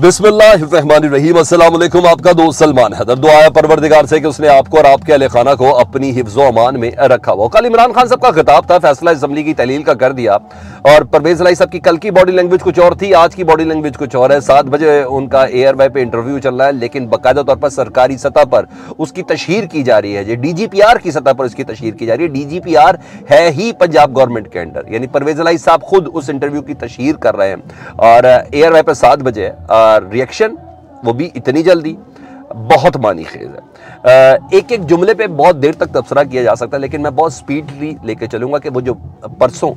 बिस्मिल्लाम असलम आपका दोस्त सलमान हैदर दुआ है परवरदिगार से कि उसने आपको और आपके अहल खाना को अपनी हिफ्जो अमान में रखा हुआ कल इमरान खान साहब का खिताब था फैसला इसम्बली की तहलील का कर दिया और परवेज लाई साहब की कल की बॉडी लैंग्वेज कुछ और थी आज की बॉडी लैंग्वेज कुछ और है सात बजे उनका एयर वे पे इंटरव्यू चल रहा है लेकिन बाकायदा तौर पर सरकारी सतह पर उसकी तशहर की जा रही है G D G P R की सतह पर उसकी तशहर की जा रही है डी जी पी आर है ही पंजाब गवर्नमेंट के अंडर यानी परवेज लाई साहब खुद उस इंटरव्यू की तशहर कर रहे हैं और एयर वे पर सात बजे रिएक्शन वो भी इतनी जल्दी बहुत मानी खेज है एक एक जुमले पे बहुत देर तक तबसरा किया जा सकता है लेकिन मैं बहुत स्पीडली लेके चलूँगा कि वो जो परसों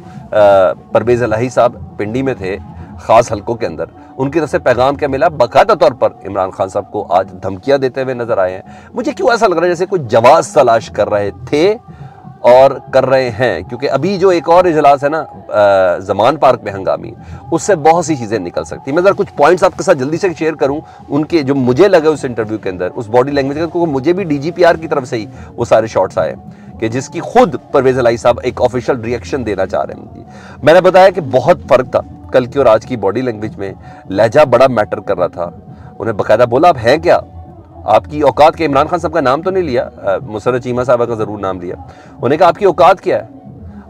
परवेज़ अलाही साहब पिंडी में थे ख़ास हलकों के अंदर उनकी तरफ से पैगाम क्या मिला बाकायदा तौर पर इमरान खान साहब को आज धमकियाँ देते हुए नज़र आए हैं मुझे क्यों ऐसा लग रहा है जैसे कोई जवाब तलाश कर रहे थे और कर रहे हैं क्योंकि अभी जो एक और इजलास है ना जमान पार्क में हंगामी उससे बहुत सी चीज़ें निकल सकती हैं मैं ज़रा कुछ पॉइंट्स आपके साथ जल्दी से शेयर करूं उनके जो मुझे लगे उस इंटरव्यू के अंदर उस बॉडी लैंग्वेज के क्योंकि मुझे भी डीजीपीआर की तरफ से ही वो सारे शॉर्ट्स आए कि जिसकी खुद परवेज अलाई साहब एक ऑफिशियल रिएक्शन देना चाह रहे हैं मैंने बताया कि बहुत फ़र्क था कल की और आज की बॉडी लैंग्वेज में लहजा बड़ा मैटर कर रहा था उन्हें बाकायदा बोला आप हैं क्या आपकी औकात के इमरान खान साहब का नाम तो नहीं लिया मुसरत चीमा साहब का ज़रूर नाम लिया उन्होंने कहा आपकी औकात क्या है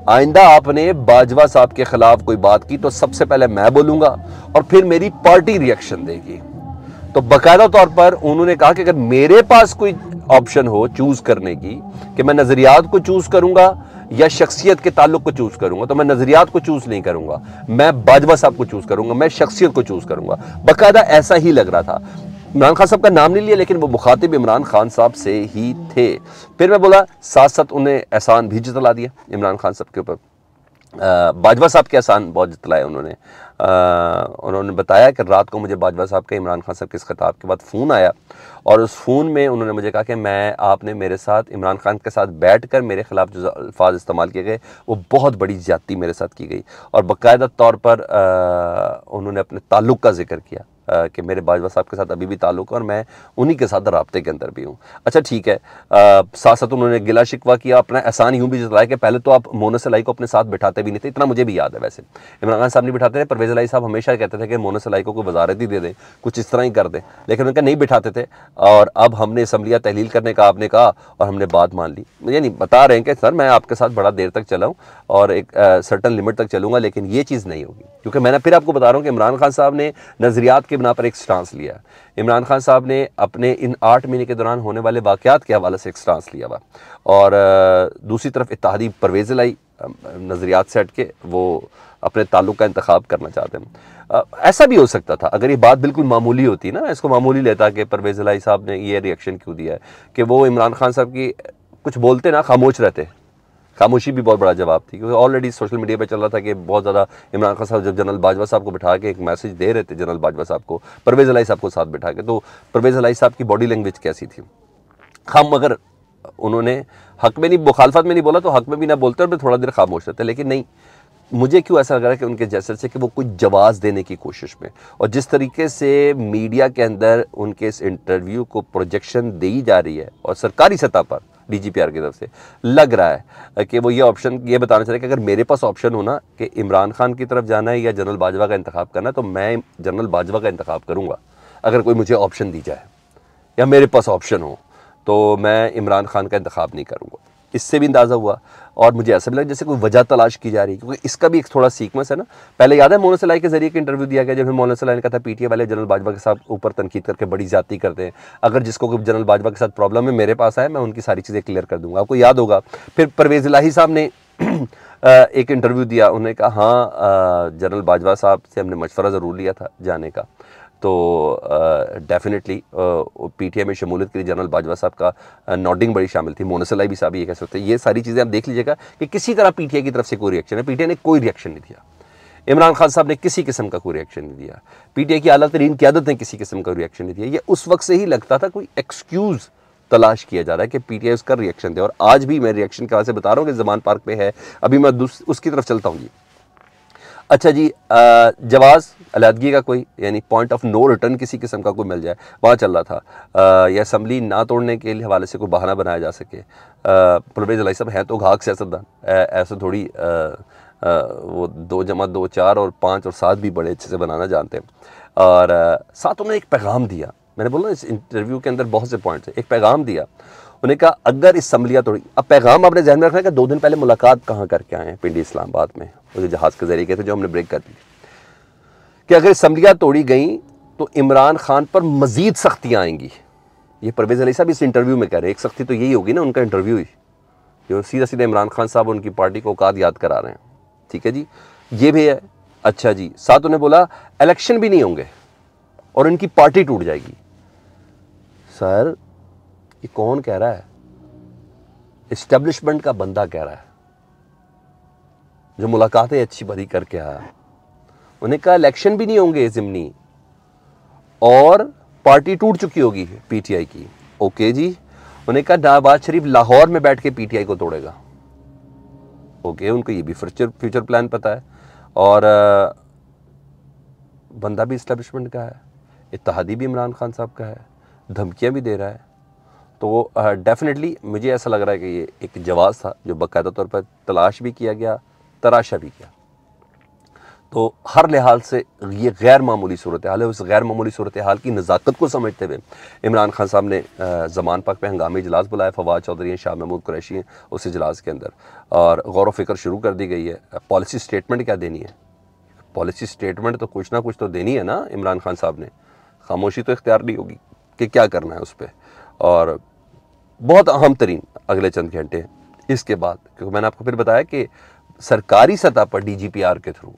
आइंदा आपने बाजवा साहब के खिलाफ कोई बात की तो सबसे पहले मैं बोलूंगा और फिर मेरी पार्टी रिएक्शन देगी तो बाकायदा तौर पर उन्होंने कहा कि अगर मेरे पास कोई ऑप्शन हो चूज़ करने की कि मैं नज़रियात को चूज़ करूंगा या शख्सियत के ताल्लुक को चूज़ करूंगा तो मैं नज़रियात को चूज़ नहीं करूंगा मैं बाजवा साहब को चूज़ करूंगा मैं शख्सियत को चूज़ करूँगा बाकायदा ऐसा ही लग रहा था इमरान खान साहब का नाम नहीं लिया लेकिन वो मुखातिब इमरान खान साहब से ही थे फिर मैं बोला साथ साथ उन्हें एहसान भी जतला दिया इमरान खान साहब के ऊपर बाजवा साहब के एहसान बहुत जतलाए उन्होंने आ, उन्होंने बताया कि रात को मुझे बाजवा साहब के इमरान खान साहब के इस खिताब के बाद फ़ोन आया और उस फ़ोन में उन्होंने मुझे कहा कि मैं आपने मेरे साथ इमरान खान के साथ बैठ कर मेरे ख़िलाफ़ जो अल्फाज इस्तेमाल किए गए वो बहुत बड़ी ज़्यादती मेरे साथ की गई और बाकायदा तौर पर आ, उन्होंने अपने ताल्लुक़ का जिक्र किया कि मेरे बाजवा साहब के साथ अभी भी ताल्लुक है और मैं उन्हीं के साथ रबते के अंदर भी हूँ अच्छा ठीक है साथ साथ उन्होंने गिला शिकवा किया अपना एहसान यूँ भी जताया कि पहले तो आप मोनस लाई को अपने साथ बिठाते भी नहीं थे इतना मुझे भी याद है वैसे इमरान खान साहब नहीं बिठाते थे परवेज लाई साहब हमेशा कहते थे कि मोनस लाई को वजारत ही दे दें कुछ इस तरह ही कर दें लेकिन उनका नहीं बिठाते थे और अब हमने इसम्बलिया तहलील करने का आपने कहा और हमने बात मान ली यानी बता रहे हैं कि सर मैं आपके साथ बड़ा देर तक चला हूँ और एक सर्टन लिमिट तक चलूंगा लेकिन ये चीज़ नहीं होगी क्योंकि मैंने फिर आपको बता रहा हूँ कि इमरान खान साहब ने नज़रियात के बिना पर एक स्टांस लिया इमरान खान साहब ने अपने इन आठ महीने के दौरान होने वाले वाक़ात के हवाले से एक स्टांस लिया हुआ और दूसरी तरफ इतिहादी परवेज़ लाई नज़रियात सेट के वो अपने ताल्लुक का इंतखब करना चाहते हैं ऐसा भी हो सकता था अगर ये बात बिल्कुल मामूली होती ना इसको मामूली लेता कि परवेज़ लाई साहब ने ये रिएक्शन क्यों दिया है कि वो इमरान खान साहब की कुछ बोलते ना खामोश रहते खामोशी भी बहुत बड़ा जवाब थी क्योंकि ऑलरेडी सोशल मीडिया पर चल रहा था कि बहुत ज़्यादा इमरान खान साहब जब जनरल बाजवा साहब को बिठा के एक मैसेज दे रहे थे जनरल बाजवा साहब को परवेज़ अलाई साहब को साथ बिठा के तो परवेज़ अलाई साहब की बॉडी लैंग्वेज कैसी थी खाम मगर उन्होंने हक में नहीं मुखालफत में नहीं बोला तो हक में भी ना बोलते और थोड़ा देर खामोश रहते लेकिन नहीं मुझे क्यों ऐसा लग रहा है कि उनके जैसे से कि वो कुछ जवाब देने की कोशिश में और जिस तरीके से मीडिया के अंदर उनके इस इंटरव्यू को प्रोजेक्शन दी जा रही है और सरकारी सतह पर डीजीपीआर की तरफ से लग रहा है कि वो ये ऑप्शन ये बताना चाह रहे हैं कि अगर मेरे पास ऑप्शन होना कि इमरान खान की तरफ जाना है या जनरल बाजवा का इंतखा करना है तो मैं जनरल बाजवा का इंतखब करूँगा अगर कोई मुझे ऑप्शन दी जाए या मेरे पास ऑप्शन हो तो मैं इमरान खान का इंतखा नहीं करूँगा इससे भी अंदाज़ा हुआ और मुझे ऐसा भी लगा जैसे कोई वजह तलाश की जा रही है क्योंकि इसका भी एक थोड़ा सीक्वेंस है ना पहले याद है मोहन के जरिए एक इंटरव्यू दिया गया जब हमें सलाई ने कहा था पीटीए वाले जनरल बाजवा के साथ ऊपर तनकीद करके बड़ी ज्यादा करते हैं अगर जिसको जनरल बाजवा के साथ प्रॉब्लम है मेरे पास आए मैं उनकी सारी चीज़ें क्लियर कर दूंगा आपको याद होगा फिर परवेज लाही साहब ने एक इंटरव्यू दिया उन्होंने कहा हाँ जनरल बाजवा साहब से हमने मशवरा ज़रूर लिया था जाने का तो डेफिनेटली पी आई में शमूलियत के लिए जनरल बाजवा साहब का नॉडिंग बड़ी शामिल थी मोनसलाई भी साहब ये कह सकते हैं ये सारी चीज़ें आप देख लीजिएगा कि किसी तरह आई की तरफ से कोई रिएक्शन है आई ने कोई रिएक्शन नहीं दिया इमरान खान साहब ने किसी किस्म का कोई रिएक्शन नहीं दिया पीटीआई की अला तरीन क्यादत ने किसी किस्म का रिएक्शन नहीं दिया ये उस वक्त से ही लगता था कोई एक्सक्यूज़ तलाश किया जा रहा है कि पीटीआई उसका रिएक्शन दे और आज भी मैं रिएक्शन के वहाँ से बता रहा हूँ कि जमान पार्क में है अभी मैं उसकी तरफ चलता हूँ जी अच्छा जी जवाज़ अलहदगी का कोई यानी पॉइंट ऑफ नो रिटर्न किसी किस्म का कोई मिल जाए वहाँ चल रहा था या असम्बली ना तोड़ने के लिए हवाले से कोई बहाना बनाया जा सके परवेज अलाई साहब हैं तो घाक सियासतदान ऐसा थोड़ी आ, आ, वो दो जमा दो चार और पाँच और सात भी बड़े अच्छे से बनाना जानते हैं और साथ उन्होंने एक पैगाम दिया मैंने बोला इस इंटरव्यू के अंदर बहुत से पॉइंट्स एक पैगाम दिया उन्होंने कहा अगर इसम्बलियाँ तोड़ी अब पैगाम आपने जहन में रखना है कि दो दिन पहले मुलाकात कहाँ करके आए हैं पिंडी इस्लामाबाद में उसे जहाज़ के जरिए गए थे जो हमने ब्रेक कर दी कि अगर इसम्बलियाँ तोड़ी गई तो इमरान खान पर मज़ीद सख्तियाँ आएंगी ये परवेज़ अली साहब इस इंटरव्यू में कह रहे हैं एक सख्ती तो यही होगी ना उनका इंटरव्यू ही जो सीधा सीधा इमरान खान साहब उनकी पार्टी को औकात याद करा रहे हैं ठीक है जी ये भी है अच्छा जी साथ उन्हें बोला इलेक्शन भी नहीं होंगे और इनकी पार्टी टूट जाएगी सर ये कौन कह रहा है इस्टेब्लिशमेंट का बंदा कह रहा है जो मुलाकातें अच्छी भरी करके आया उन्हें कहा इलेक्शन भी नहीं होंगे जिमनी और पार्टी टूट चुकी होगी पीटीआई की ओके जी उन्हें कहा नवाज शरीफ लाहौर में बैठ के पीटीआई को तोड़ेगा ओके उनको ये भी फ्यूचर फ्यूचर प्लान पता है और बंदा भी इस्टेब्लिशमेंट का है इतिहादी भी इमरान खान साहब का है धमकियाँ भी दे रहा है तो डेफिनेटली मुझे ऐसा लग रहा है कि ये एक जवाज़ था जो बाकायदा तौर पर तलाश भी किया गया तराशा भी किया तो हर लिहाज से ये गैर मामूली सूरत हाल है उस गैर मामूली सूरत हाल की नज़ाकत को समझते हुए इमरान खान साहब ने जमान पाक पर हंगामी इजलास बुलाया फवाद चौधरी हैं शाह महमूद कुरैशी हैं उस इजलास के अंदर और गौर फिक्र शुरू कर दी गई है पॉलिसी स्टेटमेंट क्या देनी है पॉलिसी स्टेटमेंट तो कुछ ना कुछ तो देनी है ना इमरान खान साहब ने खामोशी तो इख्तियार नहीं होगी कि क्या करना है उस पर और बहुत अहम तरीन अगले चंद घंटे इसके बाद क्योंकि मैंने आपको फिर बताया कि सरकारी सतह पर डीजीपीआर के थ्रू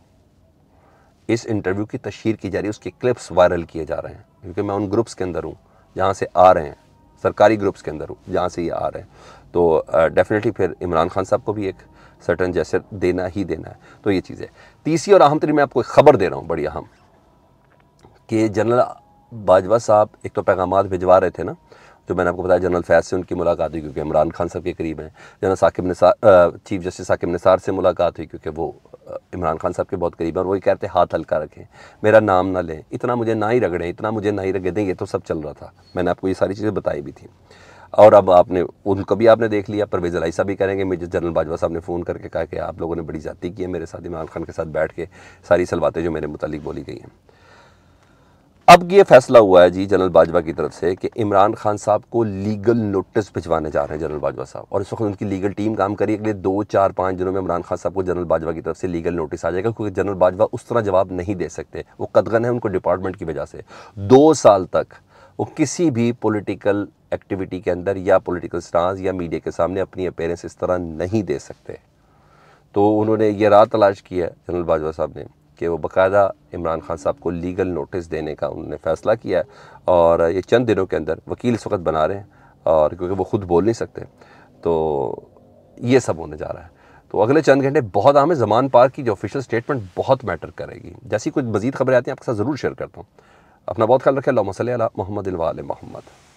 इस इंटरव्यू की तशहर की जा रही है उसके क्लिप्स वायरल किए जा रहे हैं क्योंकि मैं उन ग्रुप्स के अंदर हूँ जहाँ से आ रहे हैं सरकारी ग्रुप्स के अंदर हूँ जहाँ से ये आ रहे हैं तो डेफिनेटली फिर इमरान खान साहब को भी एक सर्टन जैसे देना ही देना है तो ये चीज़ है तीसरी और अहम तरीन मैं आपको एक ख़बर दे रहा हूँ बड़ी अहम कि जनरल बाजवा साहब एक तो पैगाम भिजवा रहे थे ना जो तो मैंने आपको बताया जनरल फैज से उनकी मुलाकात हुई क्योंकि इमरान खान साहब के करीब हैं general Saqib Nisar chief justice Saqib Nisar से मुलाकात हुई क्योंकि वो इमरान खान साहब के बहुत करीब हैं और वही कहते हैं हाथ हल्का रखें मेरा नाम ना लें इतना मुझे ना ही रगड़ें इतना मुझे ना ही रगे दें ये तो सब चल रहा था मैंने आपको ये सारी चीज़ें बताई भी थी और अब आपने उनको भी आपने देख लिया परवेज़ अलाई साहब भी करेंगे मेजर जनरल बाजवा साहब ने फ़ोन करके कहा कि आप लोगों ने बड़ी ज़्यादा की है मेरे साथ इमरान खान के साथ बैठ के सारी सलवातें जो मेरे मुतलिक बोली गई हैं अब ये फैसला हुआ है जी जनरल बाजवा की तरफ से कि इमरान खान साहब को लीगल नोटिस भिजवाने जा रहे हैं जनरल बाजवा साहब और इस वक्त उनकी लीगल टीम काम करी अगले दो चार पाँच दिनों में इमरान खान साहब को जनरल बाजवा की तरफ से लीगल नोटिस आ जाएगा क्योंकि जनरल बाजवा उस तरह जवाब नहीं दे सकते वो कदगन है उनको डिपार्टमेंट की वजह से दो साल तक वो किसी भी पोलिटिकल एक्टिविटी के अंदर या पोलिटिकल स्टांस या मीडिया के सामने अपनी अपेयरेंस इस तरह नहीं दे सकते तो उन्होंने ये राह तलाश किया जनरल बाजवा साहब ने कि वो बाकायदा इमरान खान साहब को लीगल नोटिस देने का उन्होंने फ़ैसला किया है और ये चंद दिनों के अंदर वकील इस वक्त बना रहे हैं और क्योंकि वो खुद बोल नहीं सकते तो ये सब होने जा रहा है तो अगले चंद घंटे बहुत आम है जमान पार की जो ऑफिशियल स्टेटमेंट बहुत मैटर करेगी जैसी कुछ मजीद खबरें आती हैं आपके साथ ज़रूर शेयर करता हूँ अपना बहुत ख्याल रखें मोहम्मद मोहम्मद